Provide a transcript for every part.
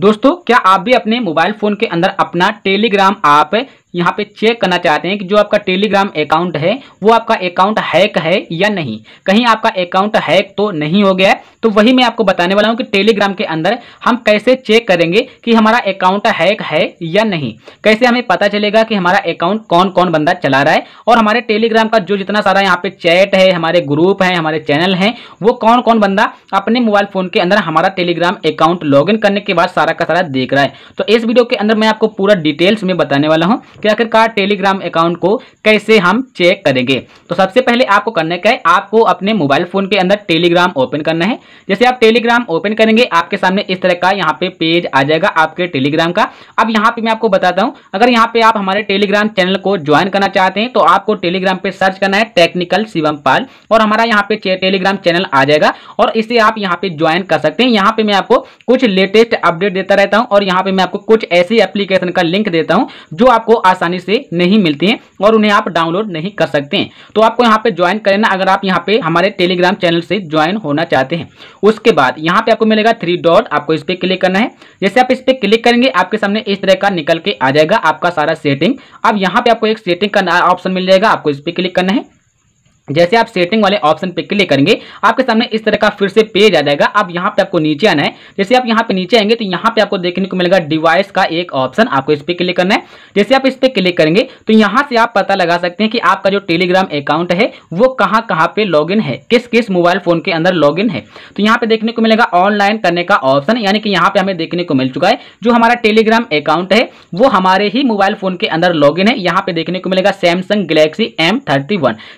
दोस्तों क्या आप भी अपने मोबाइल फ़ोन के अंदर अपना टेलीग्राम ऐप यहाँ पे चेक करना चाहते हैं कि जो आपका टेलीग्राम अकाउंट है वो आपका अकाउंट हैक है या नहीं कहीं आपका अकाउंट हैक तो नहीं हो गया है तो वही मैं आपको बताने वाला हूँ कि टेलीग्राम के अंदर हम कैसे चेक करेंगे कि हमारा अकाउंट हैक है या नहीं कैसे हमें पता चलेगा कि हमारा अकाउंट कौन कौन बंदा चला रहा है और हमारे टेलीग्राम का जो जितना सारा यहाँ पे चैट है हमारे ग्रुप है हमारे चैनल है वो कौन कौन बंदा अपने मोबाइल फोन के अंदर हमारा टेलीग्राम अकाउंट लॉग करने के बाद सारा का सारा देख रहा है तो इस वीडियो के अंदर मैं आपको पूरा डिटेल्स में बताने वाला हूँ कि कि आखिरकार टेलीग्राम अकाउंट को कैसे हम चेक करेंगे तो सबसे पहले आपको करने का है आपको अपने मोबाइल फोन के अंदर टेलीग्राम ओपन करना है जैसे आप टेलीग्राम ओपन करेंगे आपके सामने इस तरह का यहाँ पे पेज आ जाएगा आपके टेलीग्राम का अब यहाँ पे मैं आपको बताता हूँ अगर यहाँ पे आप हमारे टेलीग्राम चैनल को ज्वाइन करना चाहते हैं तो आपको टेलीग्राम पे सर्च करना है टेक्निकल शिवम पाल और हमारा यहाँ पे टेलीग्राम चैनल आ जाएगा और इसे आप यहाँ पे ज्वाइन कर सकते हैं यहाँ पे मैं आपको कुछ लेटेस्ट अपडेट देता रहता हूँ और यहाँ पे मैं आपको कुछ ऐसी एप्लीकेशन का लिंक देता हूँ जो आपको आसानी से नहीं मिलती हैं और उन्हें आप डाउनलोड नहीं कर सकते हैं तो आपको यहाँ पे ज्वाइन कर अगर आप यहाँ पे हमारे टेलीग्राम चैनल से ज्वाइन होना चाहते हैं उसके बाद यहाँ पे आपको मिलेगा थ्री डॉट आपको इस पर क्लिक करना है जैसे आप इस पर क्लिक करेंगे आपके सामने इस तरह का निकल के आ जाएगा आपका सारा सेटिंग अब यहाँ पे आपको एक सेटिंग का ऑप्शन मिल जाएगा आपको इस पर क्लिक करना है जैसे आप सेटिंग वाले ऑप्शन पे क्लिक करेंगे आपके सामने इस तरह का फिर से पेज आ जाएगा अब यहाँ पे आपको नीचे आना है जैसे आप यहाँ पे नीचे आएंगे तो यहाँ पे आपको देखने को मिलेगा डिवाइस का एक ऑप्शन आपको इस पर क्लिक करना है जैसे आप इस पर क्लिक करेंगे तो यहाँ से आप पता लगा सकते हैं कि आपका जो टेलीग्राम अकाउंट है वो कहाँ कहाँ पे लॉग है किस किस मोबाइल फोन के अंदर लॉग है तो यहाँ पे देखने को मिलेगा ऑनलाइन करने का ऑप्शन यानी कि यहाँ पे हमें देखने को मिल चुका है जो हमारा टेलीग्राम अकाउंट है वो हमारे ही मोबाइल फोन के अंदर लॉग है यहाँ पे देखने को मिलेगा सैमसंग गलेक्सी एम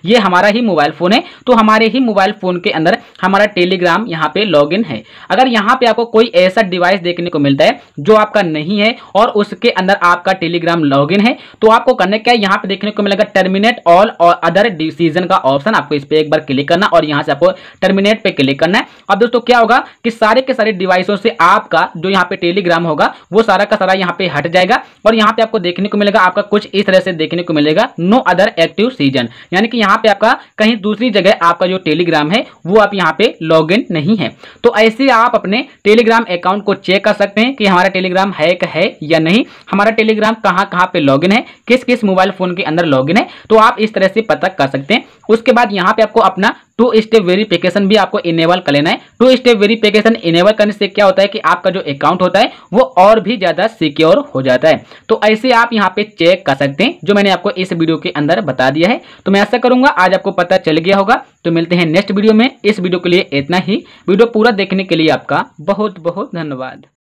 ये हमारा ही ही मोबाइल फ़ोन है तो हमारे ही मोबाइल फ़ोन के अंदर हमारा टेलीग्राम यहाँ पे लॉग है अगर यहाँ पे आपको कोई ऐसा डिवाइस देखने को मिलता है जो आपका नहीं है और उसके अंदर आपका टेलीग्राम लॉग है तो आपको करने क्या यहाँ पे देखने को मिलेगा टर्मिनेट ऑल और अदर डिसीजन का ऑप्शन आपको इस पर एक बार क्लिक करना और यहाँ से आपको टर्मिनेट पे क्लिक करना है अब दोस्तों क्या होगा कि सारे के सारे डिवाइसों से आपका जो यहाँ पे टेलीग्राम होगा वो सारा का सारा यहाँ पे हट जाएगा और यहाँ पे आपको देखने को मिलेगा आपका कुछ इस तरह से देखने को मिलेगा नो अदर एक्टिव सीजन यानी कि यहाँ पे आपका कहीं दूसरी जगह आपका जो टेलीग्राम है वो आप यहाँ यहाँ पे लॉग इन नहीं है तो ऐसे आप अपने टेलीग्राम अकाउंट को चेक कर सकते हैं कि हमारा टेलीग्राम हैक है या नहीं हमारा टेलीग्राम कहाँ कहाँ पे लॉग है किस किस मोबाइल फोन के अंदर लॉग है तो आप इस तरह से पता कर सकते हैं उसके बाद यहाँ पे आपको अपना टू स्टेप वेरीफिकेशन भी आपको इनेबल कर लेना है टू स्टेप वेरीफिकेशन इनेबल करने से क्या होता है कि आपका जो अकाउंट होता है वो और भी ज़्यादा सिक्योर हो जाता है तो ऐसे आप यहाँ पे चेक कर सकते हैं जो मैंने आपको इस वीडियो के अंदर बता दिया है तो मैं ऐसा करूँगा आज आपको पता चल गया होगा तो मिलते हैं नेक्स्ट वीडियो में इस वीडियो के लिए इतना ही वीडियो पूरा देखने के लिए आपका बहुत बहुत धन्यवाद